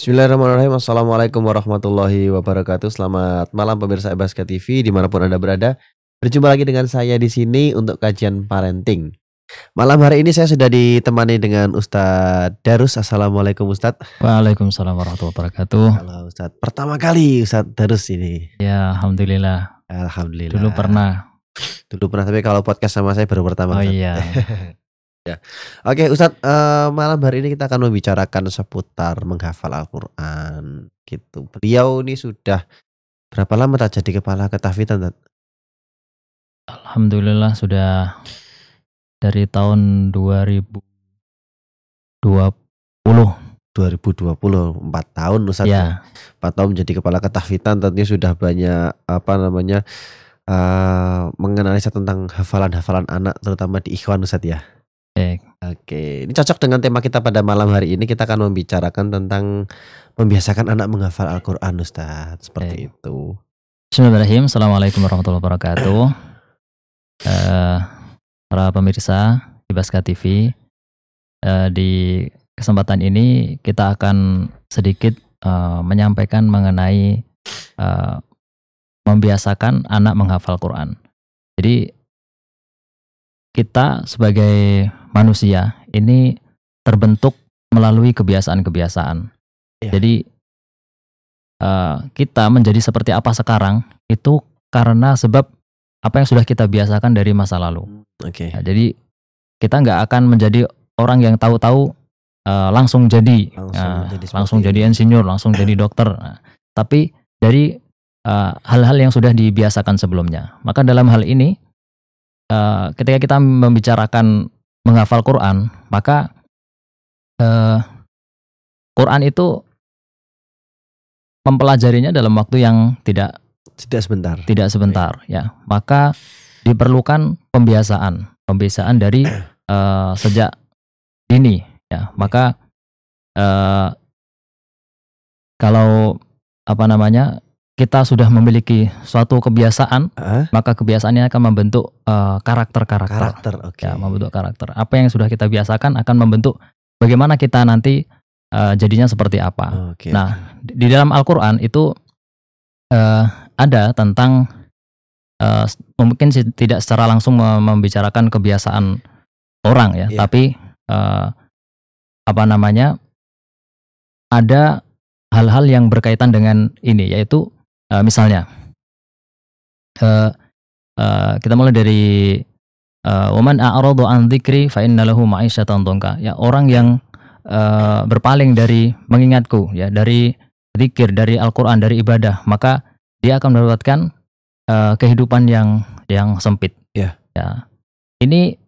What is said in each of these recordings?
Bismillahirrahmanirrahim Assalamualaikum warahmatullahi wabarakatuh Selamat malam pemirsa Ebaska TV dimanapun anda berada Berjumpa lagi dengan saya di sini untuk kajian parenting Malam hari ini saya sudah ditemani dengan Ustadz Darus Assalamualaikum Ustadz Waalaikumsalam warahmatullahi wabarakatuh Halo Ustadz Pertama kali Ustadz Darus ini Ya Alhamdulillah Alhamdulillah Dulu pernah Dulu pernah tapi kalau podcast sama saya baru pertama Oh Ustadz. iya Ya. Oke, Ustadz, uh, malam hari ini kita akan membicarakan seputar menghafal Al-Qur'an gitu. Beliau ini sudah berapa lama tak jadi kepala ketahfitan? Alhamdulillah sudah dari tahun 2020. 2020 empat tahun Ustaz ya. ya. empat tahun menjadi kepala ketahfitan tentunya sudah banyak apa namanya uh, eh, menganalisa tentang hafalan-hafalan anak terutama di Ikhwan Ustaz ya Baik. Oke, ini cocok dengan tema kita pada malam hari ini. Kita akan membicarakan tentang membiasakan anak menghafal Al-Quran, Ustaz. Seperti Baik. itu. Bismillahirrahmanirrahim. Assalamualaikum warahmatullahi wabarakatuh. uh, para pemirsa di Baska TV, uh, eh, di kesempatan ini kita akan sedikit uh, menyampaikan mengenai uh, membiasakan anak menghafal Quran. Jadi kita sebagai manusia ini terbentuk melalui kebiasaan-kebiasaan. Yeah. Jadi uh, kita menjadi seperti apa sekarang itu karena sebab apa yang sudah kita biasakan dari masa lalu. Oke. Okay. Ya, nah, jadi kita nggak akan menjadi orang yang tahu-tahu uh, langsung jadi langsung, uh, jadi, langsung jadi insinyur, langsung jadi dokter. Nah, tapi dari eh, hal-hal uh, hal -hal yang sudah dibiasakan sebelumnya. Maka dalam hal ini uh, ketika kita membicarakan menghafal Quran, maka uh, Quran itu mempelajarinya dalam waktu yang tidak tidak sebentar. Tidak sebentar, ya. Maka diperlukan pembiasaan, pembiasaan dari uh, sejak dini, ya. Maka uh, kalau apa namanya kita sudah memiliki suatu kebiasaan, uh? maka kebiasaannya akan membentuk eh, karakter-karakter. Uh, karakter, okay. ya, membentuk karakter. Apa yang sudah kita biasakan akan membentuk bagaimana kita nanti uh, jadinya seperti apa. Okay. Nah, di, di dalam Al-Qur'an itu uh, ada tentang uh, mungkin tidak secara langsung membicarakan kebiasaan orang ya, yeah. tapi uh, apa namanya? ada hal-hal yang berkaitan dengan ini yaitu Uh, misalnya, uh, uh, kita mulai dari Waman a'radu an dzikri fa inna lahu ma'isyatan Ya, orang yang uh, berpaling dari mengingatku ya, dari zikir, dari Al-Qur'an, dari ibadah, maka dia akan mendapatkan uh, kehidupan yang yang sempit. Yeah. Ya. Ini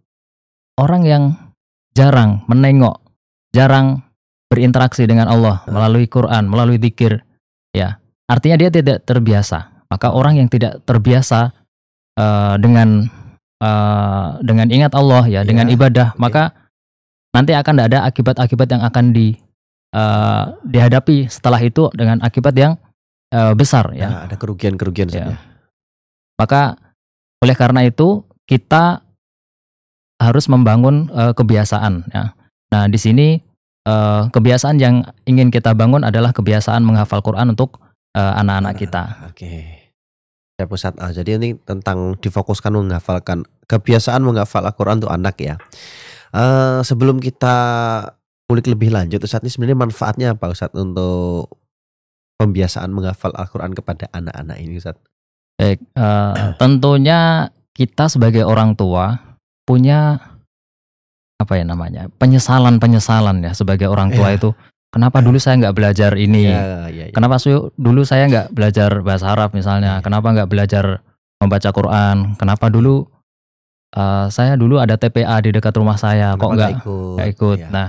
orang yang jarang menengok, jarang berinteraksi dengan Allah ah. melalui Quran, melalui zikir, ya. Artinya dia tidak terbiasa. Maka orang yang tidak terbiasa uh, dengan uh, dengan ingat Allah ya, ya dengan ibadah, okay. maka nanti akan ada akibat-akibat yang akan di uh, dihadapi setelah itu dengan akibat yang uh, besar ya. Nah, ada kerugian-kerugian ya. Maka oleh karena itu kita harus membangun uh, kebiasaan ya. Nah, di sini uh, kebiasaan yang ingin kita bangun adalah kebiasaan menghafal Quran untuk anak eh, anak-anak kita. Ah, oke. Okay. Saya pusat ah, jadi ini tentang difokuskan menghafalkan kebiasaan menghafal Al-Qur'an untuk anak ya. Uh, sebelum kita kulik lebih lanjut Ustaz ini sebenarnya manfaatnya apa Ustaz untuk pembiasaan menghafal Al-Qur'an kepada anak-anak ini Ustaz? Baik, uh, tentunya kita sebagai orang tua punya apa ya namanya penyesalan penyesalan ya sebagai orang tua yeah. itu Kenapa dulu saya nggak belajar ini? Ya, ya, ya. Kenapa dulu saya nggak belajar bahasa Arab misalnya? Kenapa nggak belajar membaca Quran? Kenapa dulu uh, saya dulu ada TPA di dekat rumah saya Kenapa kok nggak ikut? Gak ikut. Ya. Nah,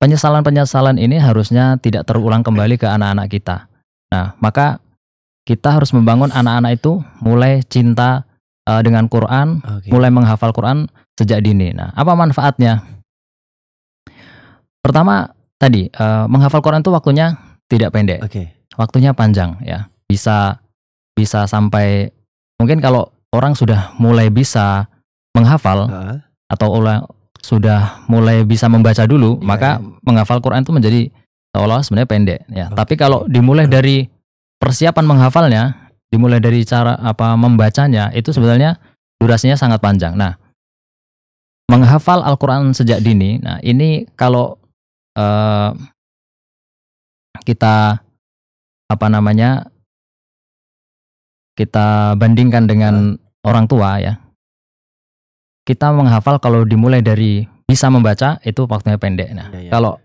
penyesalan-penyesalan ini harusnya tidak terulang kembali ke anak-anak kita. Nah, maka kita harus membangun anak-anak itu mulai cinta uh, dengan Quran, okay. mulai menghafal Quran sejak dini. Nah, apa manfaatnya? Pertama, tadi uh, menghafal Quran itu waktunya tidak pendek. Okay. Waktunya panjang ya. Bisa bisa sampai mungkin kalau orang sudah mulai bisa menghafal uh. atau sudah mulai bisa membaca dulu, yeah. maka iya. menghafal Quran itu menjadi seolah sebenarnya pendek ya. Okay. Tapi kalau dimulai iya. dari persiapan menghafalnya, dimulai dari cara apa membacanya itu sebenarnya durasinya sangat panjang. Nah, menghafal Al-Qur'an sejak dini. Nah, ini kalau uh, kita apa namanya kita bandingkan dengan ya. orang tua ya kita menghafal kalau dimulai dari bisa membaca itu waktunya pendek nah ya, ya. kalau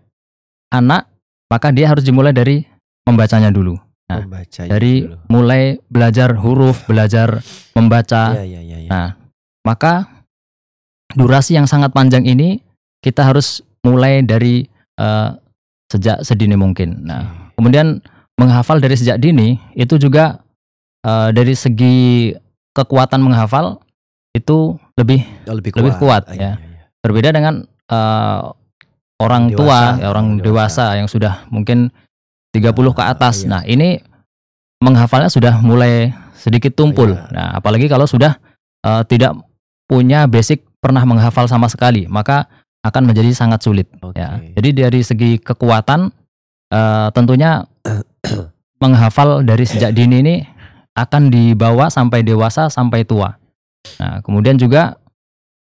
anak maka dia harus dimulai dari membacanya dulu nah, dari dulu. mulai belajar huruf ya. belajar membaca ya, ya, ya, ya. nah maka durasi yang sangat panjang ini kita harus mulai dari uh, sejak sedini mungkin. Nah, hmm. kemudian menghafal dari sejak dini itu juga uh, dari segi kekuatan menghafal itu lebih oh, lebih kuat, lebih kuat ah, ya. Iya, iya. Berbeda dengan uh, orang dewasa, tua, ya, orang dewasa. dewasa yang sudah mungkin 30 ke ah, atas. Iya. Nah, ini menghafalnya sudah mulai sedikit tumpul. Iya. Nah, apalagi kalau sudah uh, tidak punya basic pernah menghafal sama sekali, maka akan menjadi sangat sulit. Okay. Ya. Jadi dari segi kekuatan uh, tentunya menghafal dari sejak dini ini akan dibawa sampai dewasa sampai tua. Nah, kemudian juga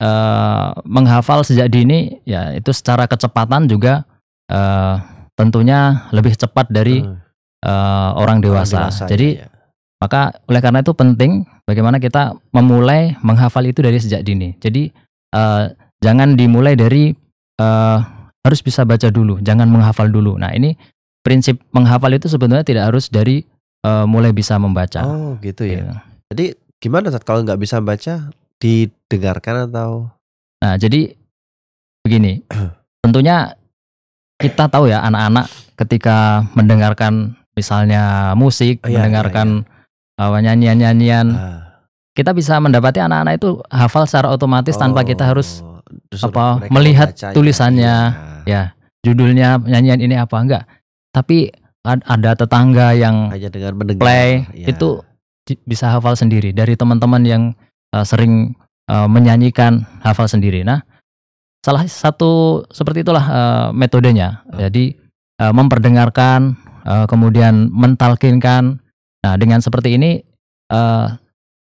uh, menghafal sejak dini ya itu secara kecepatan juga uh, tentunya lebih cepat dari uh, orang dewasa. dewasa iya, Jadi ya. maka oleh karena itu penting bagaimana kita memulai menghafal itu dari sejak dini. Jadi uh, Jangan dimulai dari uh, harus bisa baca dulu, jangan menghafal dulu. Nah, ini prinsip menghafal itu sebenarnya tidak harus dari uh, mulai bisa membaca. Oh, gitu ya. Gitu. Jadi gimana saat kalau nggak bisa baca didengarkan atau? Nah, jadi begini. tentunya kita tahu ya anak-anak ketika mendengarkan misalnya musik, oh, iya, mendengarkan iya, iya. nyanyian-nyanyian uh, kita bisa mendapati anak-anak itu hafal secara otomatis oh. tanpa kita harus oh apa melihat baca, tulisannya ya. ya judulnya nyanyian ini apa enggak tapi ada tetangga yang Hanya dengan mendengar, play ya. itu bisa hafal sendiri dari teman-teman yang uh, sering uh, menyanyikan hafal sendiri nah salah satu seperti itulah uh, metodenya oh. jadi uh, memperdengarkan uh, kemudian mentalkinkan nah dengan seperti ini uh,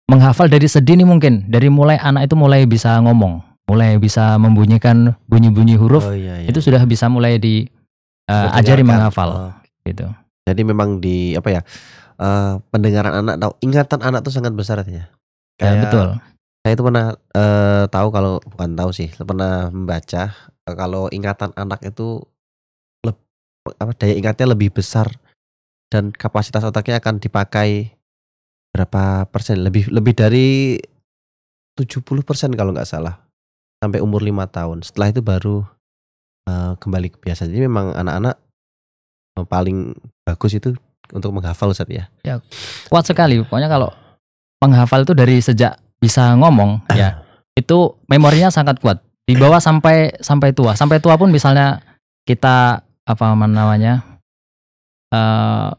menghafal dari sedini mungkin dari mulai anak itu mulai bisa ngomong mulai bisa membunyikan bunyi-bunyi huruf oh, iya, iya. itu sudah bisa mulai di uh, menghafal oh. gitu. Jadi memang di apa ya uh, pendengaran anak atau ingatan anak itu sangat besar artinya. Ya, Kayak, ya, betul. Saya itu pernah uh, tahu kalau bukan tahu sih pernah membaca uh, kalau ingatan anak itu leb, apa daya ingatnya lebih besar dan kapasitas otaknya akan dipakai berapa persen lebih lebih dari 70 persen kalau nggak salah sampai umur lima tahun. Setelah itu baru uh, kembali ke biasa. Jadi memang anak-anak eh, paling bagus itu untuk menghafal Ustaz ya. Ya. Kuat sekali. Pokoknya kalau penghafal itu dari sejak bisa ngomong ah. ya. Itu memorinya sangat kuat. di bawah sampai sampai tua. Sampai tua pun misalnya kita apa namanya? Uh,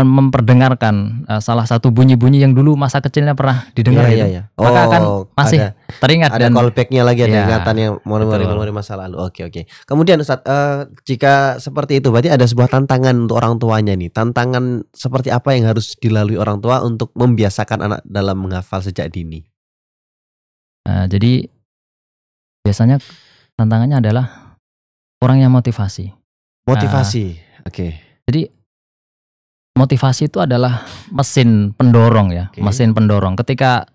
memperdengarkan uh, salah satu bunyi-bunyi yang dulu masa kecilnya pernah didengar yeah, Yeah, yeah. Oh, Maka akan oh, masih ada, teringat ada callbacknya lagi ada yeah, ingatan yang memori-memori masa lalu. Oke okay, oke. Okay. Kemudian Ustaz, uh, jika seperti itu berarti ada sebuah tantangan untuk orang tuanya nih. Tantangan seperti apa yang harus dilalui orang tua untuk membiasakan anak dalam menghafal sejak dini? Uh, jadi biasanya tantangannya adalah orang yang motivasi. Motivasi. Uh, oke. Okay. Jadi motivasi itu adalah mesin pendorong ya, okay. mesin pendorong. Ketika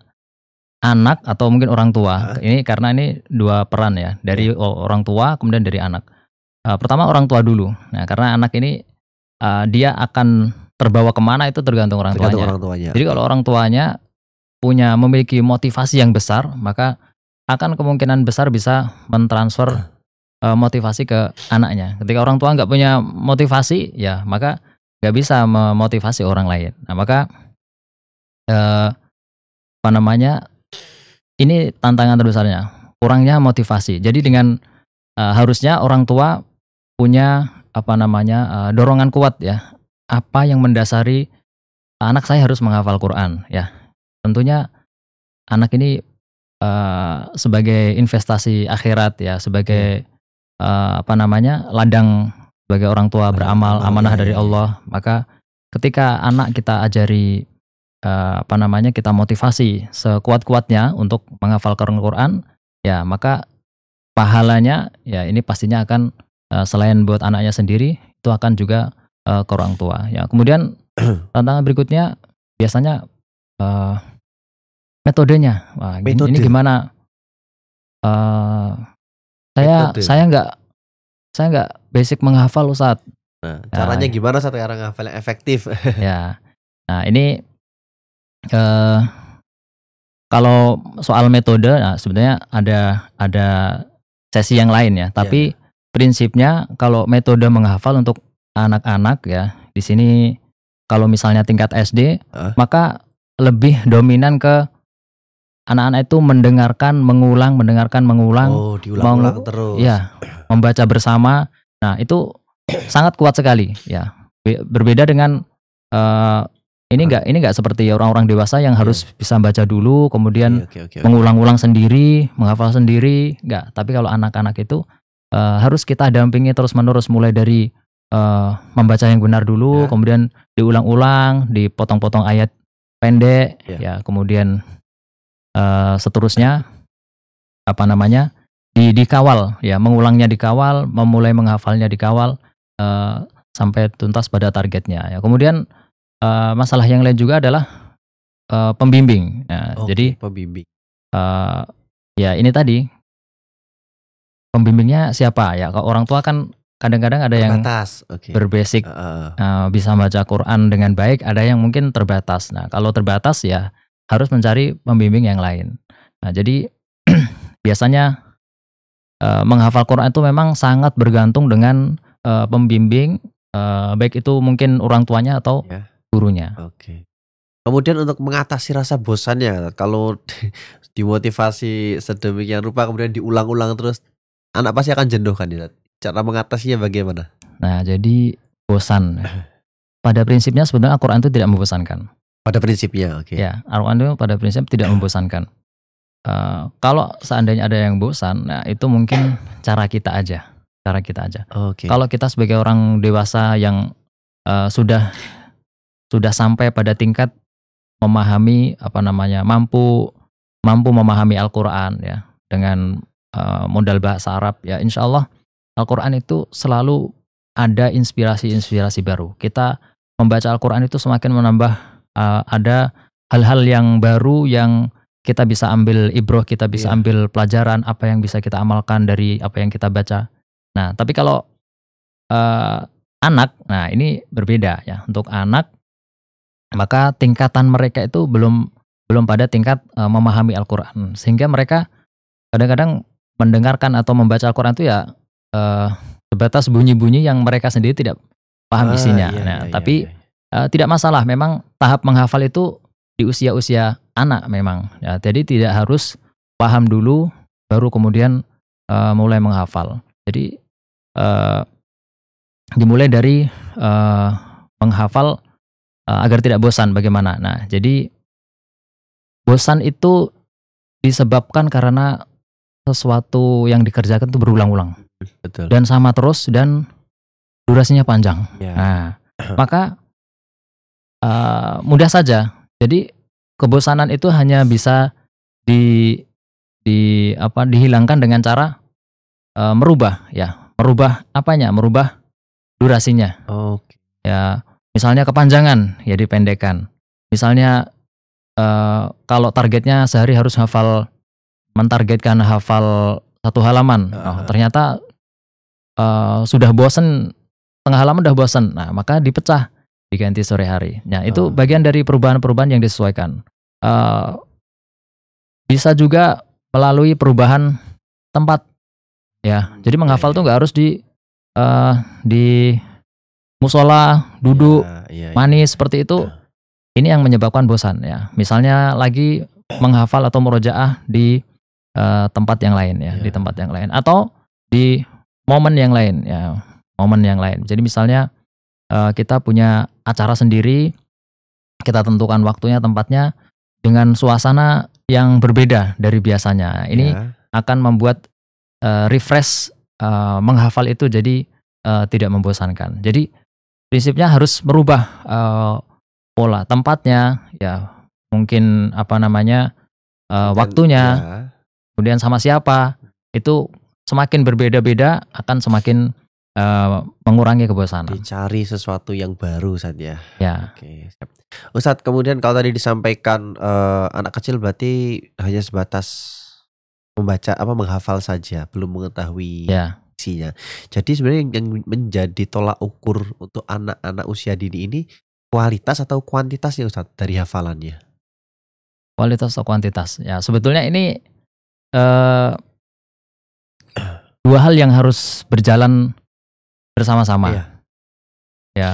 anak atau mungkin orang tua, huh? ini karena ini dua peran ya, dari yeah. orang tua kemudian dari anak. Uh, pertama orang tua dulu, nah karena anak ini uh, dia akan terbawa kemana itu tergantung orang tergantung tuanya. Orang tuanya. Jadi kalau orang tuanya punya memiliki motivasi yang besar, maka akan kemungkinan besar bisa mentransfer uh, motivasi ke anaknya. Ketika orang tua nggak punya motivasi, ya maka nggak bisa memotivasi orang lain. Nah maka eh, apa namanya ini tantangan terbesarnya kurangnya motivasi. Jadi dengan eh, harusnya orang tua punya apa namanya eh, dorongan kuat ya apa yang mendasari anak saya harus menghafal Quran ya tentunya anak ini uh, sebagai investasi akhirat ya sebagai hmm. uh, apa namanya ladang sebagai orang tua beramal amanah dari Allah maka ketika anak kita ajari eh, apa namanya kita motivasi sekuat-kuatnya untuk menghafal Quran ya maka pahalanya ya ini pastinya akan eh, selain buat anaknya sendiri itu akan juga eh, ke orang tua ya kemudian tantangan berikutnya biasanya uh, metodenya Wah, Metode. ini gimana uh, saya Metode. saya nggak saya nggak basic menghafal Ustaz. Nah, caranya nah, gimana Ustaz cara menghafal yang efektif? ya. Nah, ini eh kalau soal metode nah sebenarnya ada ada sesi yang lain ya, tapi ya. prinsipnya kalau metode menghafal untuk anak-anak ya, di sini kalau misalnya tingkat SD, uh. maka lebih dominan ke anak-anak itu mendengarkan, mengulang, mendengarkan, mengulang, oh, diulang mau, terus. Ya, membaca bersama. Nah, itu sangat kuat sekali, ya. Berbeda dengan uh, ini enggak ini enggak seperti orang-orang dewasa yang iya. harus yeah. bisa baca dulu, kemudian yeah, okay, okay, mengulang-ulang sendiri, menghafal sendiri, enggak. Tapi kalau anak-anak itu uh, harus kita dampingi terus-menerus mulai dari uh, membaca yang benar dulu, yeah. kemudian diulang-ulang, dipotong-potong ayat pendek, yeah. ya, kemudian Eh, seterusnya apa namanya di dikawal ya mengulangnya dikawal memulai menghafalnya dikawal uh, sampai tuntas pada targetnya ya kemudian uh, masalah yang lain juga adalah uh, pembimbing ya, oh, jadi pembimbing uh, ya ini tadi pembimbingnya siapa ya kalau orang tua kan kadang-kadang ada terbatas. yang okay. berbasic uh. Uh, bisa baca Quran dengan baik ada yang mungkin terbatas nah kalau terbatas ya harus mencari pembimbing yang lain. Nah, jadi biasanya e, menghafal Quran itu memang sangat bergantung dengan e, pembimbing, e, baik itu mungkin orang tuanya atau ya. gurunya. Oke. Kemudian untuk mengatasi rasa bosannya, kalau dimotivasi sedemikian rupa kemudian diulang-ulang terus, anak pasti akan jenuh kan? Ya? Cara mengatasinya bagaimana? Nah, jadi bosan. Pada prinsipnya sebenarnya Al-Quran itu tidak membosankan. Pada prinsipnya, oke. Okay. Ya, al itu pada prinsip tidak membosankan. Uh, kalau seandainya ada yang bosan, nah itu mungkin cara kita aja, cara kita aja. Okay. Kalau kita sebagai orang dewasa yang uh, sudah sudah sampai pada tingkat memahami apa namanya mampu mampu memahami Al-Quran ya dengan uh, modal bahasa Arab ya insya Allah Al-Quran itu selalu ada inspirasi-inspirasi baru. Kita membaca Al-Quran itu semakin menambah uh, ada hal-hal yang baru yang kita bisa ambil ibroh, kita bisa yeah. ambil pelajaran apa yang bisa kita amalkan dari apa yang kita baca. Nah, tapi kalau uh, anak, nah ini berbeda ya. Untuk anak, maka tingkatan mereka itu belum belum pada tingkat uh, memahami Al-Quran, sehingga mereka kadang-kadang mendengarkan atau membaca Al-Quran itu ya uh, sebatas bunyi-bunyi yang mereka sendiri tidak paham ah, isinya. Iya, nah, iya, iya tapi iya. Eh, tidak masalah memang tahap menghafal itu di usia-usia anak memang ya jadi tidak harus paham dulu baru kemudian uh, mulai menghafal jadi uh, dimulai dari uh, menghafal uh, agar tidak bosan bagaimana nah jadi bosan itu disebabkan karena sesuatu yang dikerjakan itu berulang-ulang dan sama terus dan durasinya panjang ya. nah maka uh, mudah saja. Jadi kebosanan itu hanya bisa di di apa dihilangkan dengan cara uh, merubah ya, merubah apanya? Merubah durasinya. Oke. Okay. Ya, misalnya kepanjangan ya dipendekkan. Misalnya uh, kalau targetnya sehari harus hafal mentargetkan hafal satu halaman. Uh. Oh, ternyata uh, sudah bosan tengah halaman udah bosan Nah, maka dipecah diganti sore hari. Nah, itu oh. bagian dari perubahan-perubahan yang disesuaikan. Uh, bisa juga melalui perubahan tempat. Ya, hmm, jadi menghafal iya, tuh iya. nggak harus di uh, di musola duduk ya, ya, ya. manis seperti itu. Ya. Ini yang menyebabkan bosan ya. Misalnya lagi menghafal atau merojaah di uh, tempat yang lain ya, ya, di iya. tempat yang lain atau di momen yang lain ya, momen yang lain. Jadi misalnya uh, kita punya acara sendiri kita tentukan waktunya tempatnya dengan suasana yang berbeda dari biasanya ini yeah. akan membuat uh, refresh uh, menghafal itu jadi uh, tidak membosankan jadi prinsipnya harus merubah uh, pola tempatnya ya mungkin apa namanya uh, Dan, waktunya yeah. kemudian sama siapa itu semakin berbeda-beda akan semakin uh, mengurangi kebosanan. Dicari sesuatu yang baru saja. Ya. ya. Oke. Ustadz, kemudian kalau tadi disampaikan uh, anak kecil berarti hanya sebatas membaca apa menghafal saja, belum mengetahui ya. isinya. Jadi sebenarnya yang menjadi tolak ukur untuk anak-anak usia dini ini kualitas atau kuantitas ya Ustadz dari hafalannya. Kualitas atau kuantitas? Ya, sebetulnya ini uh, dua hal yang harus berjalan bersama-sama. Iya. Ya.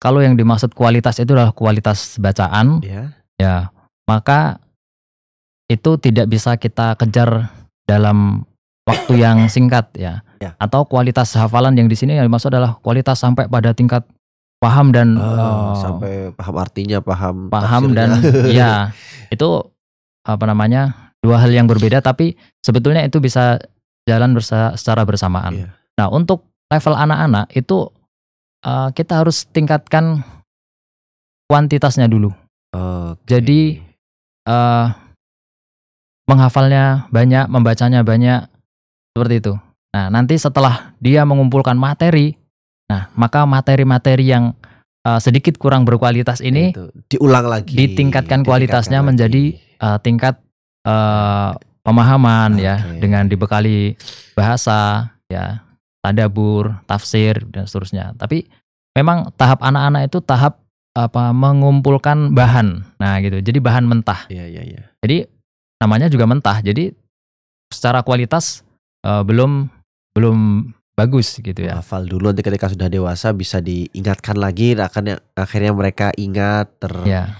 Kalau yang dimaksud kualitas itu adalah kualitas bacaan, iya. ya, maka itu tidak bisa kita kejar dalam waktu yang singkat ya. ya. Atau kualitas hafalan yang di sini yang dimaksud adalah kualitas sampai pada tingkat paham dan oh, uh, sampai paham artinya, paham paham tafsirnya. dan ya itu apa namanya? dua hal yang berbeda tapi sebetulnya itu bisa jalan bersa secara bersamaan. Ya. Nah, untuk level anak-anak itu uh, kita harus tingkatkan kuantitasnya dulu. Okay. Jadi uh, menghafalnya banyak, membacanya banyak seperti itu. Nah, nanti setelah dia mengumpulkan materi, nah, maka materi-materi yang uh, sedikit kurang berkualitas ini itu. diulang lagi, ditingkatkan kualitasnya lagi. menjadi uh, tingkat uh, pemahaman okay. ya dengan dibekali bahasa ya tadabur, tafsir dan seterusnya. Tapi memang tahap anak-anak itu tahap apa mengumpulkan bahan. Nah, gitu. Jadi bahan mentah. Iya, iya, iya. Jadi namanya juga mentah. Jadi secara kualitas uh, belum belum bagus gitu ya. Hafal dulu nanti ketika sudah dewasa bisa diingatkan lagi akan ya, akhirnya mereka ingat ter ya.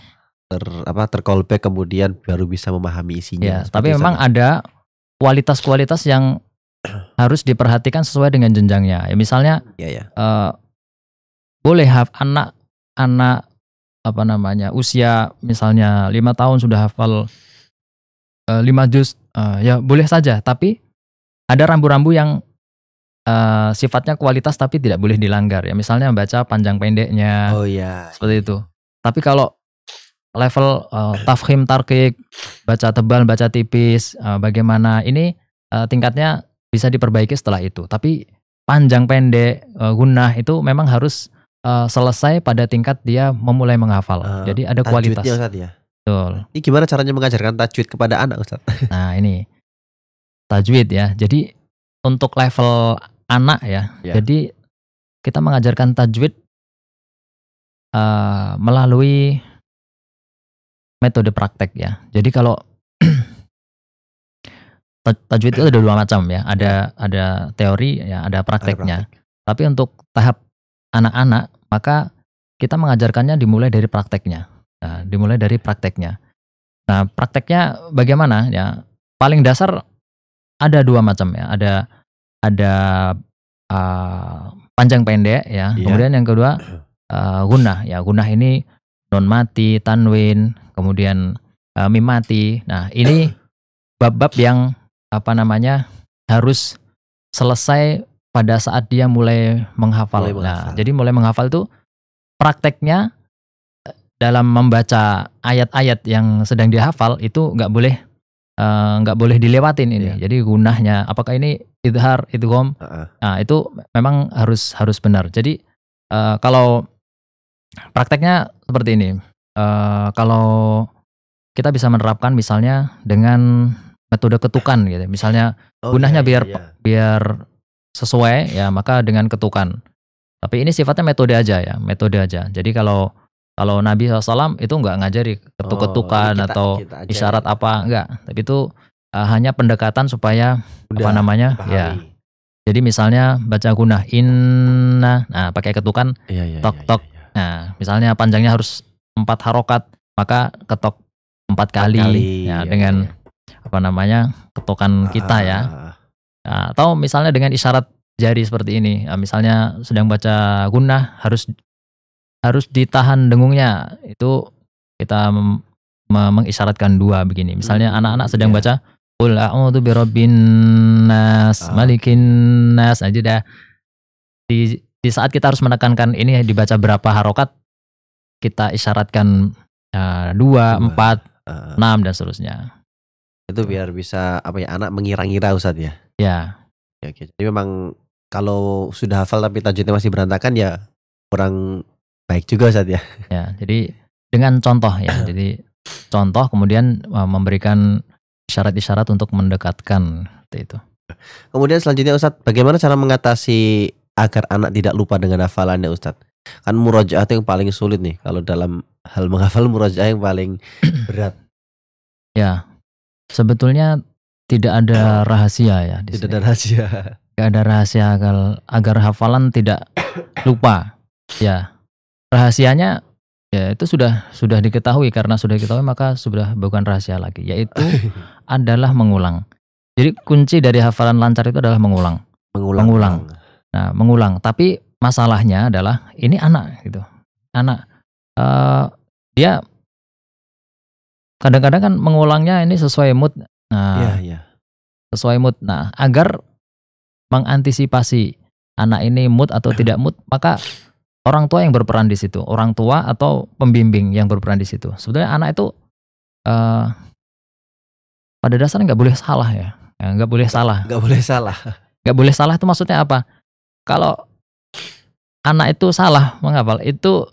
ter apa terkolbe kemudian baru bisa memahami isinya. Ya, tapi memang sama. ada kualitas-kualitas yang harus diperhatikan sesuai dengan jenjangnya. Ya misalnya ya, ya. Uh, boleh haf anak anak apa namanya usia misalnya lima tahun sudah hafal uh, lima juz uh, ya boleh saja tapi ada rambu-rambu yang uh, sifatnya kualitas tapi tidak boleh dilanggar ya misalnya baca panjang pendeknya oh yeah. seperti iya. itu tapi kalau level uh, tafhim tarkik baca tebal baca tipis uh, bagaimana ini uh, tingkatnya bisa diperbaiki setelah itu. Tapi panjang pendek uh, eh, gunah itu memang harus uh, selesai pada tingkat dia memulai menghafal. Uh, Jadi ada kualitas. Ustaz, ya? Betul. Nah, ini gimana caranya mengajarkan tajwid kepada anak Ustaz? Nah, ini tajwid ya. Jadi untuk level anak ya. Yeah. Jadi kita mengajarkan tajwid uh, melalui metode praktek ya. Jadi kalau Tajwid itu ada dua macam ya. Ada ya. ada teori ya, ada prakteknya. praktek. Tapi untuk tahap anak-anak maka kita mengajarkannya dimulai dari prakteknya. Nah, dimulai dari prakteknya. Nah, prakteknya bagaimana ya? Paling dasar ada dua macam ya. Ada ada uh, panjang pendek ya. Iya. Kemudian yang kedua uh, gunah ya. Gunah ini non mati, tanwin, kemudian uh, ah, mim mati. Nah, ini bab-bab yang apa namanya harus selesai pada saat dia mulai menghafal. Mulai Nah, jadi mulai menghafal itu prakteknya eh, dalam membaca ayat-ayat yang sedang dihafal itu nggak boleh eh, nggak uh, boleh dilewatin ini. Yeah. Jadi gunahnya apakah ini idhar, itu Uh -uh. Nah, itu memang harus harus benar. Jadi uh, kalau prakteknya seperti ini. Uh, kalau kita bisa menerapkan misalnya dengan metode ketukan gitu. Misalnya oh, gunanya iya, biar iya, iya. biar sesuai ya maka dengan ketukan. Tapi ini sifatnya metode aja ya, metode aja. Jadi kalau kalau Nabi SAW itu nggak ngajari ketuk-ketukan oh, atau kita aja, isyarat apa enggak. Tapi itu uh, hanya pendekatan supaya Udah, apa namanya ya. Jadi misalnya baca gunah inna, nah pakai ketukan iya, iya, tok iya, tok. Iya, iya, iya. Nah misalnya panjangnya harus empat harokat maka ketok empat kali, kali ya, iya, dengan iya apa namanya ketukan kita ya ah. nah, atau misalnya dengan isyarat jari seperti ini nah, misalnya sedang baca gunnah harus harus ditahan dengungnya itu kita mem, mengisyaratkan dua begini misalnya hmm, anak-anak sedang yeah. baca Qul a'udzu birabbin nas, ah. malikin nas aja nah, dah. Di di saat kita harus menekankan ini dibaca berapa harokat kita isyaratkan uh, dua, empat, enam dan seterusnya. Itu iya. biar bisa apa ya anak mengira-ngira Ustaz ya. Ya. Ya oke. Jadi memang kalau sudah hafal tapi tajwidnya masih berantakan ya kurang baik juga Ustaz ya. Ya, jadi dengan contoh ya. jadi contoh kemudian eh, memberikan syarat syarat untuk mendekatkan itu. Kemudian selanjutnya Ustaz, bagaimana cara mengatasi agar anak tidak lupa dengan hafalannya Ustaz? Kan murojaah itu yang paling sulit nih kalau dalam hal menghafal murojaah yang paling berat. Ya, Sebetulnya tidak ada rahasia ya. Di tidak sini. ada rahasia. Tidak ada rahasia agar, agar hafalan tidak lupa. Ya, rahasianya ya itu sudah sudah diketahui karena sudah diketahui maka sudah bukan rahasia lagi. Yaitu adalah mengulang. Jadi kunci dari hafalan lancar itu adalah mengulang. Mengulang. Mengulang. Nah, mengulang. Tapi masalahnya adalah ini anak gitu. Anak uh, dia Kadang-kadang kan mengulangnya ini sesuai mood. Nah, yeah, yeah. sesuai mood. Nah, agar mengantisipasi anak ini mood atau tidak mood, maka orang tua yang berperan di situ, orang tua atau pembimbing yang berperan di situ. Sebetulnya anak itu uh, pada dasarnya nggak boleh salah ya, ya nggak boleh salah. Nggak boleh salah. Nggak boleh salah itu maksudnya apa? Kalau anak itu salah menghafal itu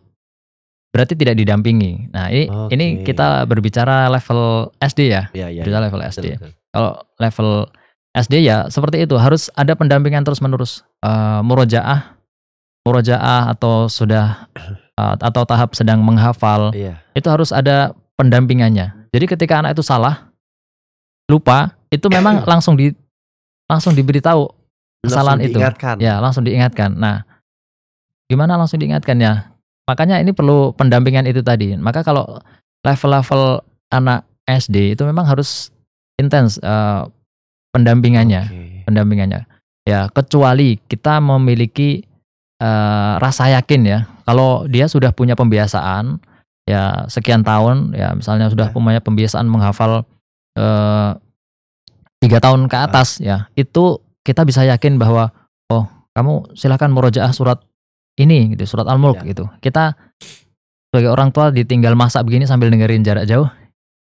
berarti tidak didampingi. Nah ini okay. ini kita berbicara level SD ya, ya, ya berbicara level SD. Ya? Betul, Kalau level SD ya seperti itu harus ada pendampingan terus menerus uh, eh, murojaah, murojaah atau sudah uh, atau tahap sedang menghafal ya. itu harus ada pendampingannya. Jadi ketika anak itu salah, lupa itu memang langsung di langsung diberitahu kesalahan langsung itu. Ya langsung diingatkan. Nah gimana langsung diingatkan ya? Makanya ini perlu pendampingan itu tadi. Maka kalau level-level anak SD itu memang harus intens uh, pendampingannya, okay. pendampingannya. Ya, kecuali kita memiliki uh, rasa yakin ya. Kalau dia sudah punya pembiasaan ya sekian tahun ya misalnya sudah ya. punya pembiasaan menghafal uh, tiga tahun ke atas ah. ya, itu kita bisa yakin bahwa oh, kamu silahkan murojaah surat ini gitu surat al-mulk ya. gitu kita sebagai orang tua ditinggal masak begini sambil dengerin jarak jauh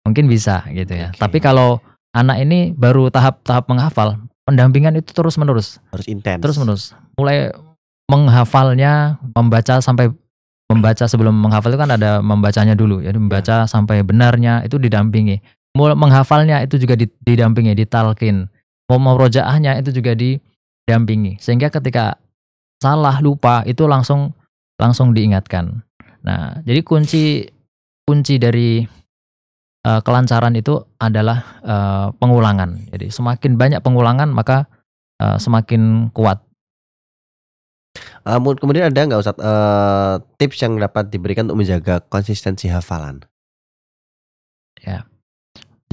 mungkin bisa gitu ya okay. tapi kalau anak ini baru tahap-tahap menghafal pendampingan itu terus menerus harus intens terus menerus mulai menghafalnya membaca sampai membaca sebelum menghafal itu kan ada membacanya dulu ya membaca ya. sampai benarnya itu didampingi mulai menghafalnya itu juga didampingi ditalkin mau mau itu juga didampingi sehingga ketika salah lupa itu langsung langsung diingatkan nah jadi kunci kunci dari uh, kelancaran itu adalah uh, pengulangan jadi semakin banyak pengulangan maka uh, semakin kuat Uh, kemudian ada nggak Ustadz uh, tips yang dapat diberikan untuk menjaga konsistensi hafalan? Ya,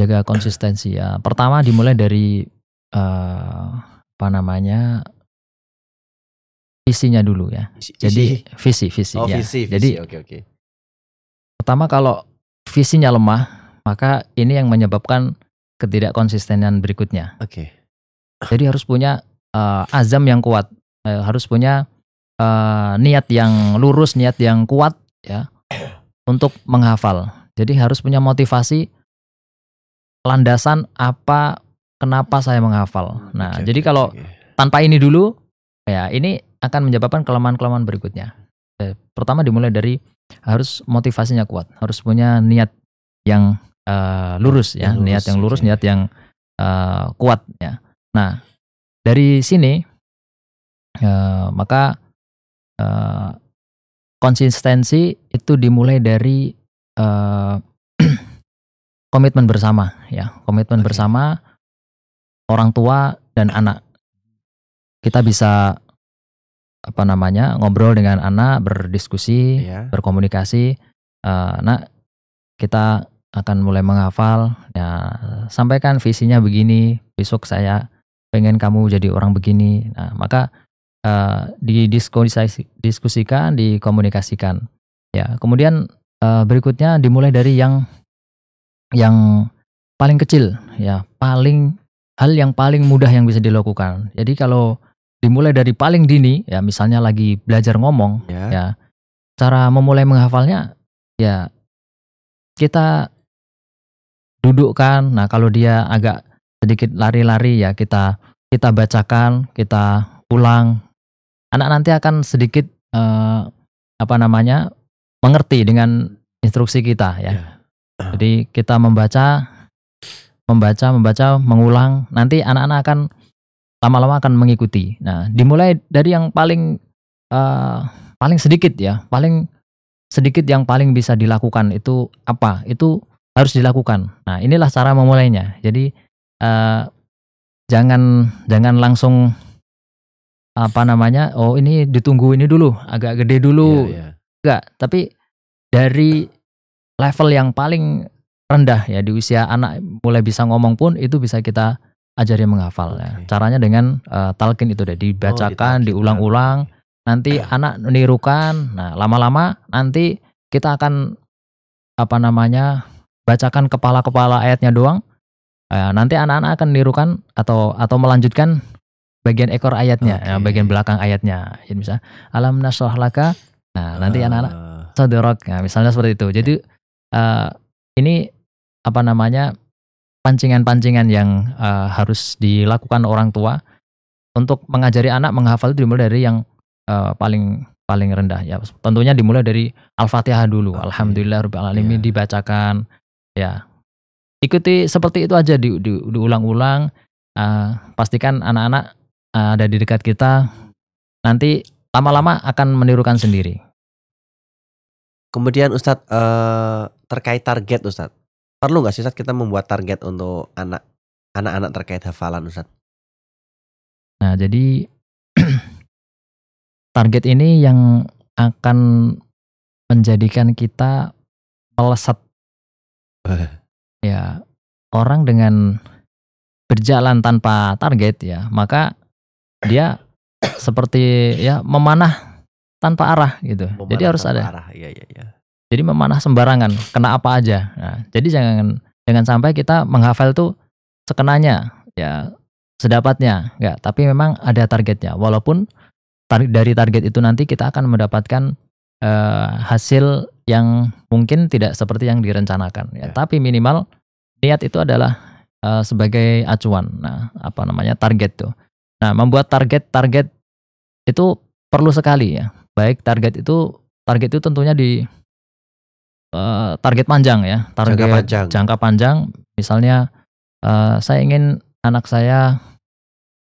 jaga konsistensi ya. Pertama dimulai dari uh, apa namanya visinya dulu ya. Visi, Jadi visi visi oh, ya. Visi, visi. Jadi oke oke. Pertama kalau visinya lemah, maka ini yang menyebabkan ketidakkonsistenan berikutnya. Oke. Okay. Jadi harus punya uh, azam yang kuat, eh, harus punya uh, niat yang lurus, niat yang kuat ya untuk menghafal. Jadi harus punya motivasi landasan apa kenapa saya menghafal. Nah, okay, jadi okay, kalau okay. tanpa ini dulu ya ini akan menyebabkan kelemahan-kelemahan berikutnya. Eh, pertama dimulai dari harus motivasinya kuat, harus punya niat yang uh, lurus ya, yang lurus, niat yang lurus, okay. niat yang uh, kuat ya. Nah, dari sini uh, maka uh, konsistensi itu dimulai dari uh, komitmen bersama ya, komitmen okay. bersama orang tua dan anak. Kita bisa apa namanya ngobrol dengan anak berdiskusi yeah. berkomunikasi uh, nak kita akan mulai menghafal ya sampaikan visinya begini besok saya pengen kamu jadi orang begini nah maka uh, eh, didiskusikan dikomunikasikan ya kemudian uh, berikutnya dimulai dari yang yang paling kecil ya paling hal yang paling mudah yang bisa dilakukan jadi kalau dimulai dari paling dini ya misalnya lagi belajar ngomong ya, ya cara memulai menghafalnya ya kita dudukkan nah kalau dia agak sedikit lari-lari ya kita kita bacakan kita ulang anak nanti akan sedikit eh, apa namanya mengerti dengan instruksi kita ya, ya. jadi kita membaca membaca membaca mengulang nanti anak-anak akan lama-lama akan mengikuti. Nah, dimulai dari yang paling uh, paling sedikit ya, paling sedikit yang paling bisa dilakukan itu apa? Itu harus dilakukan. Nah, inilah cara memulainya. Jadi uh, jangan jangan langsung apa namanya? Oh, ini ditunggu ini dulu, agak gede dulu. Yeah, yeah. Enggak, tapi dari level yang paling rendah ya di usia anak mulai bisa ngomong pun itu bisa kita ajarin menghafal okay. ya. Caranya dengan uh, talqin itu deh dibacakan, oh, diulang-ulang. Nanti eh. anak menirukan. Nah, lama-lama nanti kita akan apa namanya? bacakan kepala-kepala ayatnya doang. Uh, nanti anak-anak akan menirukan atau atau melanjutkan bagian ekor ayatnya, okay. ya, bagian belakang ayatnya. Jadi misalnya alam nasrah Nah, nanti ah. anak-anak uh. Nah, misalnya seperti itu. Jadi uh, ini apa namanya? pancingan-pancingan yang uh, harus dilakukan orang tua untuk mengajari anak menghafal itu dimulai dari yang uh, paling paling rendah ya tentunya dimulai dari al-fatihah dulu okay. alhamdulillah rabbil alamin yeah. dibacakan ya ikuti seperti itu aja di, diulang-ulang uh, pastikan anak-anak uh, ada di dekat kita nanti lama-lama akan menirukan sendiri kemudian Ustadz uh, terkait target Ustadz Perlu nggak sih saat kita membuat target untuk anak anak-anak terkait hafalan Ustaz? Nah, jadi target ini yang akan menjadikan kita melesat. ya, orang dengan berjalan tanpa target ya, maka dia seperti ya memanah tanpa arah gitu. Memanah Jadi harus ada. Arah. Ya, ya, ya. Jadi memanah sembarangan, kena apa aja. Nah, jadi jangan jangan sampai kita menghafal tuh sekenanya, ya sedapatnya, nggak? Tapi memang ada targetnya. Walaupun tar dari target itu nanti kita akan mendapatkan uh, hasil yang mungkin tidak seperti yang direncanakan. Ya, ya. Tapi minimal niat itu adalah uh, sebagai acuan. Nah, apa namanya target tuh. Nah, membuat target-target itu perlu sekali ya. Baik target itu target itu tentunya di uh, target panjang ya, target jangka panjang. Jangka panjang misalnya uh, saya ingin anak saya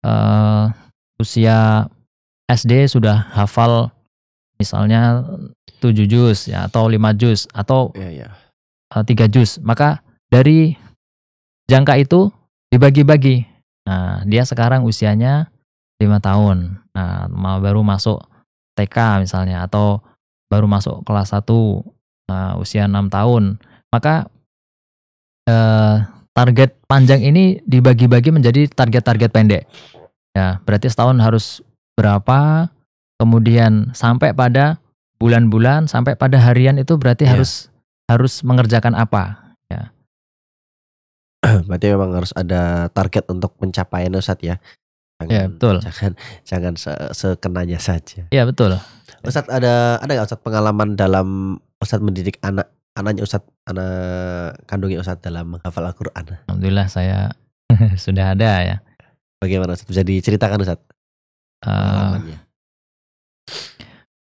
uh, usia SD sudah hafal misalnya 7 juz ya atau 5 juz atau yeah, yeah. Uh, 3 juz, maka dari jangka itu dibagi-bagi. Nah, dia sekarang usianya 5 tahun. Nah, baru masuk TK misalnya atau baru masuk kelas 1 uh, usia enam tahun. Maka uh, target panjang ini dibagi-bagi menjadi target-target pendek. Ya, berarti setahun harus berapa, kemudian sampai pada bulan-bulan, sampai pada harian itu berarti yeah. harus harus mengerjakan apa. Ya. Berarti memang harus ada target untuk mencapai Ustaz ya. Jangan, ya betul. Jangan jangan se sekenanya saja. Ya betul. Ustaz ada ada nggak pengalaman dalam Ustadz mendidik anak anaknya Ustadz anak kandungnya Ustadz dalam menghafal Al-Quran Alhamdulillah saya sudah ada ya bagaimana Ustadz bisa diceritakan Ustadz uh,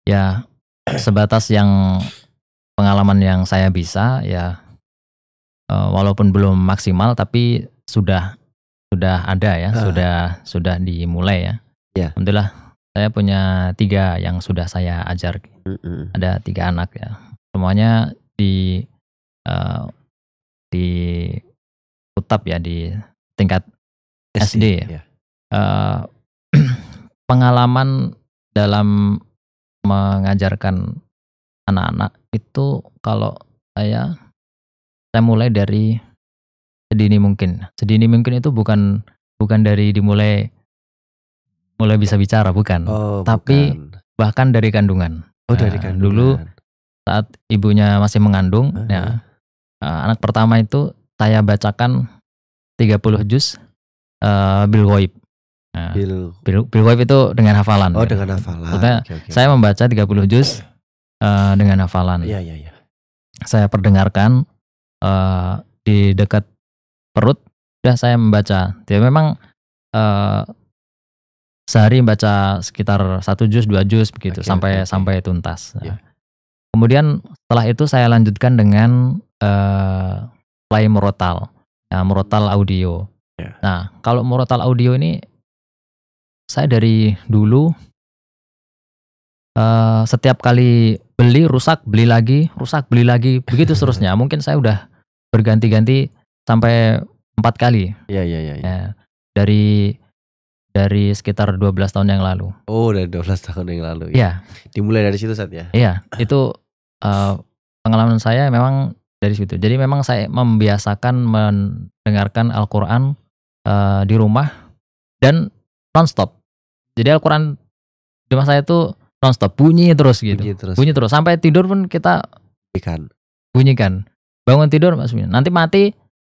ya sebatas yang pengalaman yang saya bisa ya eh, walaupun belum maksimal tapi sudah sudah ada ya uh. sudah sudah dimulai ya yeah. Alhamdulillah saya punya tiga yang sudah saya ajar. Mm -mm. Ada tiga anak ya semuanya di uh, di utap ya di tingkat SD, SD ya. Uh, pengalaman dalam mengajarkan anak-anak itu kalau saya saya mulai dari sedini mungkin. Sedini mungkin itu bukan bukan dari dimulai mulai bisa bicara bukan, oh, tapi bukan. bahkan dari kandungan. Oh, dari nah, kandungan. Nah, dulu saat ibunya masih mengandung uh -huh. ya uh, anak pertama itu saya bacakan 30 juz uh, eh, bil ghaib. Nah, bil bil, ghaib itu dengan hafalan. Oh, ya. dengan hafalan. okay, okay. saya membaca 30 juz uh, dengan hafalan. Iya, iya, iya. Saya perdengarkan uh, di dekat perut sudah saya membaca. Dia ya, memang uh, sehari membaca sekitar satu juz, dua juz begitu okay, sampai okay. sampai tuntas. Yeah. Iya. Kemudian setelah itu saya lanjutkan dengan uh, play murotal, ya, murotal audio. Yeah. Nah kalau murotal audio ini saya dari dulu uh, setiap kali beli rusak beli lagi rusak beli lagi begitu seterusnya. Mungkin saya udah berganti-ganti sampai empat kali. Iya yeah, iya yeah, iya. Yeah, dari dari sekitar 12 tahun yang lalu. Oh, dari 12 tahun yang lalu. Ya. Iya. Ya. Dimulai dari situ saat ya. Iya, itu Eh, pengalaman saya memang dari situ. Jadi memang saya membiasakan mendengarkan Al-Qur'an uh, di rumah dan nonstop. Jadi Al-Qur'an di rumah saya itu nonstop bunyi terus gitu. Bunyi terus. Bunyi terus sampai tidur pun kita bunyikan. Bunyikan. Bangun tidur maksudnya. Nanti mati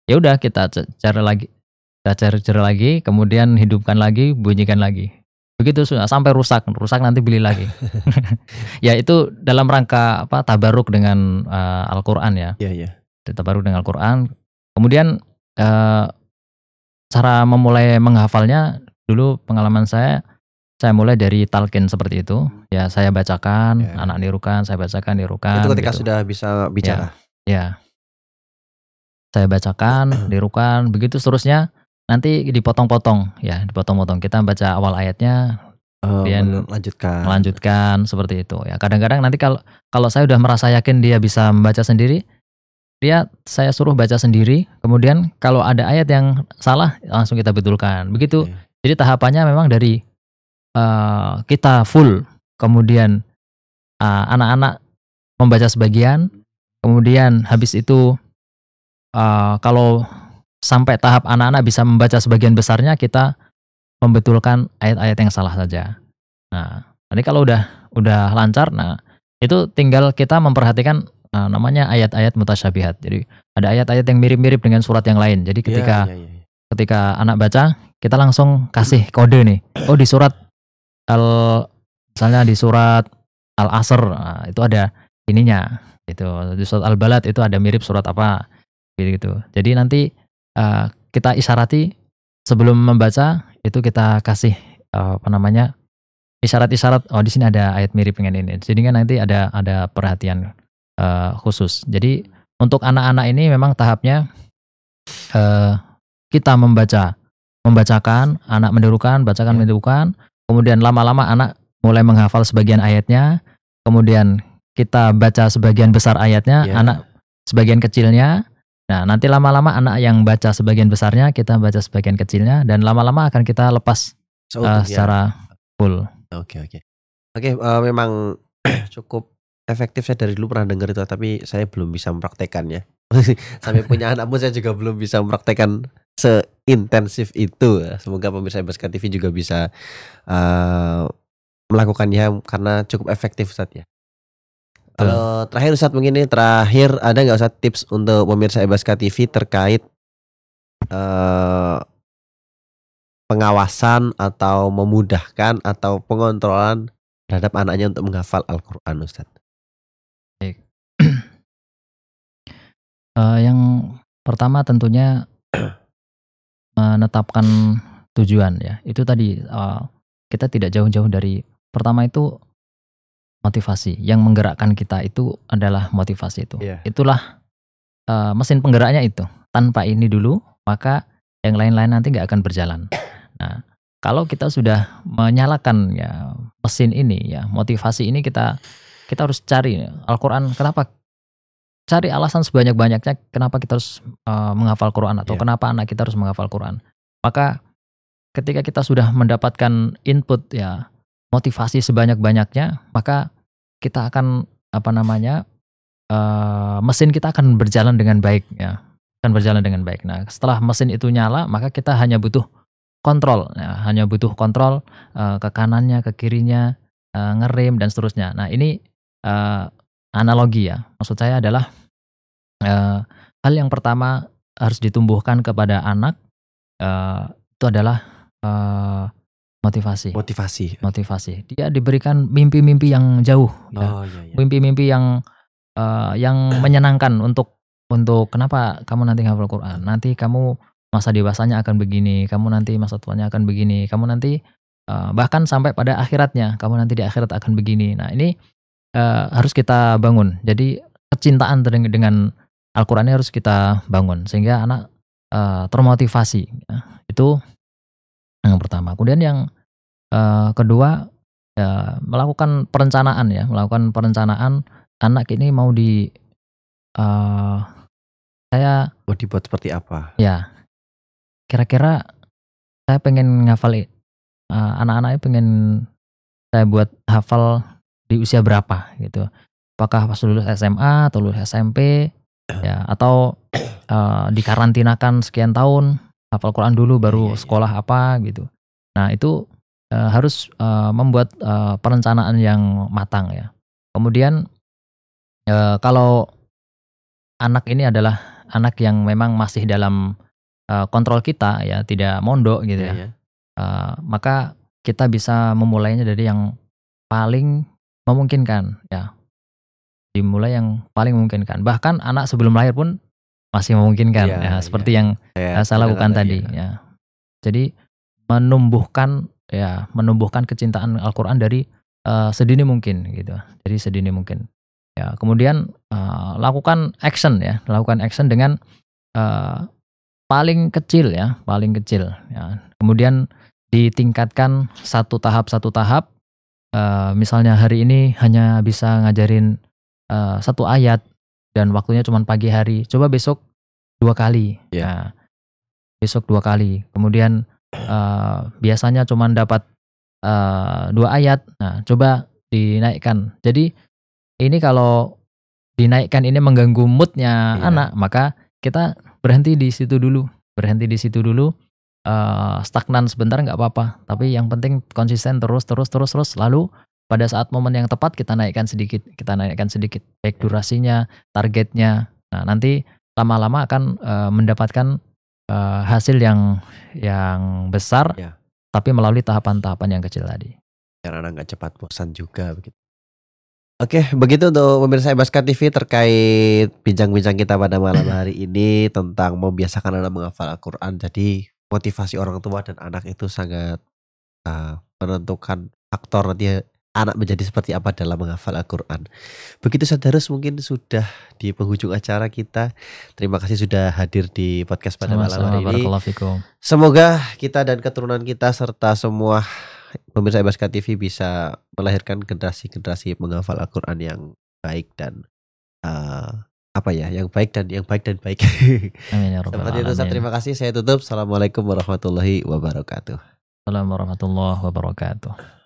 ya udah kita cari lagi. Kita cari-cari lagi, kemudian hidupkan lagi, bunyikan lagi begitu sudah sampai rusak rusak nanti beli lagi ya itu dalam rangka apa tabaruk dengan uh, Al-Qur'an ya yeah, yeah. tabaruk dengan Alquran. kemudian uh, cara memulai menghafalnya dulu pengalaman saya saya mulai dari talkin seperti itu ya saya bacakan yeah. anak nirukan saya bacakan nirukan itu ketika gitu. sudah bisa bicara ya, saya bacakan nirukan begitu seterusnya nanti dipotong-potong ya dipotong-potong kita baca awal ayatnya oh, kemudian melanjutkan, lanjutkan seperti itu ya kadang-kadang nanti kalau kalau saya udah merasa yakin dia bisa membaca sendiri dia saya suruh baca sendiri kemudian kalau ada ayat yang salah langsung kita betulkan begitu yeah. jadi tahapannya memang dari uh, kita full kemudian eh, anak-anak uh, membaca sebagian kemudian habis itu uh, kalau sampai tahap anak-anak bisa membaca sebagian besarnya kita membetulkan ayat-ayat yang salah saja. Nah, nanti kalau udah udah lancar, nah itu tinggal kita memperhatikan nah, namanya ayat-ayat mutasyabihat. Jadi ada ayat-ayat yang mirip-mirip dengan surat yang lain. Jadi iya, ketika yeah, yeah, yeah. ketika anak baca, kita langsung kasih kode nih. Oh di surat al misalnya di surat al asr nah, itu ada ininya. Itu di surat al balad itu ada mirip surat apa gitu. Jadi nanti uh, kita isyarati sebelum membaca itu kita kasih uh, apa namanya isyarat-isyarat oh di sini ada ayat mirip dengan ini jadi kan nanti ada ada perhatian uh, khusus jadi untuk anak-anak ini memang tahapnya uh, kita membaca membacakan anak mendirukan bacakan ya. menirukan kemudian lama-lama anak mulai menghafal sebagian ayatnya kemudian kita baca sebagian besar ayatnya ya. anak sebagian kecilnya Nah, nanti lama-lama anak yang baca sebagian besarnya, kita baca sebagian kecilnya, dan lama-lama akan kita lepas so, uh, ya. secara full. Oke, okay, oke. Okay. Oke, okay, uh, eh, memang cukup efektif saya dari dulu pernah dengar itu, tapi saya belum bisa mempraktekannya. Sampai punya anak pun saya juga belum bisa mempraktekan seintensif itu. Semoga pemirsa Basket TV juga bisa uh, melakukannya karena cukup efektif saat ya. Kalau ah. terakhir Ustadz mungkin ini terakhir ada nggak Ustadz tips untuk pemirsa Ebaska TV terkait uh, pengawasan atau memudahkan atau pengontrolan terhadap anaknya untuk menghafal Al-Quran Ustadz? Baik. uh, yang pertama tentunya menetapkan tujuan ya. Itu tadi uh, kita tidak jauh-jauh dari pertama itu motivasi yang menggerakkan kita itu adalah motivasi itu yeah. itulah uh, mesin penggeraknya itu tanpa ini dulu maka yang lain-lain nanti nggak akan berjalan nah kalau kita sudah menyalakan ya mesin ini ya motivasi ini kita kita harus cari Al-Qur'an kenapa cari alasan sebanyak-banyaknya kenapa kita harus uh, menghafal Quran atau yeah. kenapa anak kita harus menghafal Quran maka ketika kita sudah mendapatkan input ya motivasi sebanyak-banyaknya maka kita akan apa namanya uh, mesin kita akan berjalan dengan baik ya akan berjalan dengan baik. Nah setelah mesin itu nyala maka kita hanya butuh kontrol, ya, hanya butuh kontrol uh, ke kanannya, ke kirinya, uh, ngerem dan seterusnya. Nah ini uh, analogi ya. Maksud saya adalah uh, hal yang pertama harus ditumbuhkan kepada anak uh, itu adalah uh, motivasi motivasi motivasi dia diberikan mimpi-mimpi yang jauh ya. oh, iya, iya. mimpi-mimpi yang uh, yang menyenangkan untuk untuk kenapa kamu nanti hafal Quran nanti kamu masa dewasanya akan begini kamu nanti masa tuanya akan begini kamu nanti uh, bahkan sampai pada akhiratnya kamu nanti di akhirat akan begini nah ini uh, harus kita bangun jadi kecintaan dengan, dengan Al-Quran harus kita bangun sehingga anak uh, termotivasi ya. itu yang pertama kemudian yang Eh, kedua ya, melakukan perencanaan ya, melakukan perencanaan anak ini mau di uh, saya mau dibuat seperti apa? Ya, kira-kira saya pengen ngafal uh, eh, anak-anaknya pengen saya buat hafal di usia berapa gitu. Apakah pas lulus SMA atau lulus SMP ya atau uh, dikarantinakan sekian tahun hafal Quran dulu iya, baru iya, iya. sekolah apa gitu. Nah, itu uh, harus uh, membuat uh, perencanaan yang matang ya. Kemudian uh, kalau anak ini adalah anak yang memang masih dalam uh, kontrol kita ya, tidak mondok gitu yeah, ya. Uh, maka kita bisa memulainya dari yang paling memungkinkan ya. Dimulai yang paling memungkinkan. Bahkan anak sebelum lahir pun masih memungkinkan iya, ya, ya seperti yang ya, saya lakukan tadi ya. ya. Jadi menumbuhkan ya menumbuhkan kecintaan Al-Qur'an dari uh, sedini mungkin gitu. Jadi sedini mungkin. Ya, kemudian uh, lakukan action ya, lakukan action dengan uh, paling kecil ya, paling kecil ya. Kemudian ditingkatkan satu tahap satu tahap. Uh, misalnya hari ini hanya bisa ngajarin uh, satu ayat dan waktunya cuma pagi hari. Coba besok dua kali. Yeah. Nah, besok dua kali. Kemudian uh, biasanya cuma dapat uh, dua ayat. Nah, coba dinaikkan. Jadi ini kalau dinaikkan ini mengganggu moodnya yeah. anak, maka kita berhenti di situ dulu, berhenti di situ dulu. Uh, stagnan sebentar nggak apa-apa, tapi yang penting konsisten terus terus terus terus. Lalu pada saat momen yang tepat kita naikkan sedikit, kita naikkan sedikit, baik durasinya, targetnya. Nah nanti lama-lama akan uh, mendapatkan uh, hasil yang yang besar ya. tapi melalui tahapan-tahapan yang kecil tadi karena nggak cepat bosan juga begitu Oke, begitu untuk pemirsa Basket TV terkait bincang-bincang kita pada malam hari ini tentang membiasakan anak menghafal Al-Quran. Jadi motivasi orang tua dan anak itu sangat uh, menentukan faktor dia anak menjadi seperti apa dalam menghafal Al-Quran. Begitu saudara mungkin sudah di penghujung acara kita. Terima kasih sudah hadir di podcast pada malam hari ini. Semoga kita dan keturunan kita serta semua pemirsa Ibaska TV bisa melahirkan generasi-generasi menghafal Al-Quran yang baik dan uh, apa ya yang baik dan yang baik dan baik. Amin ya rabbal Seperti itu terima kasih saya tutup. Assalamualaikum warahmatullahi wabarakatuh. Assalamualaikum warahmatullahi wabarakatuh.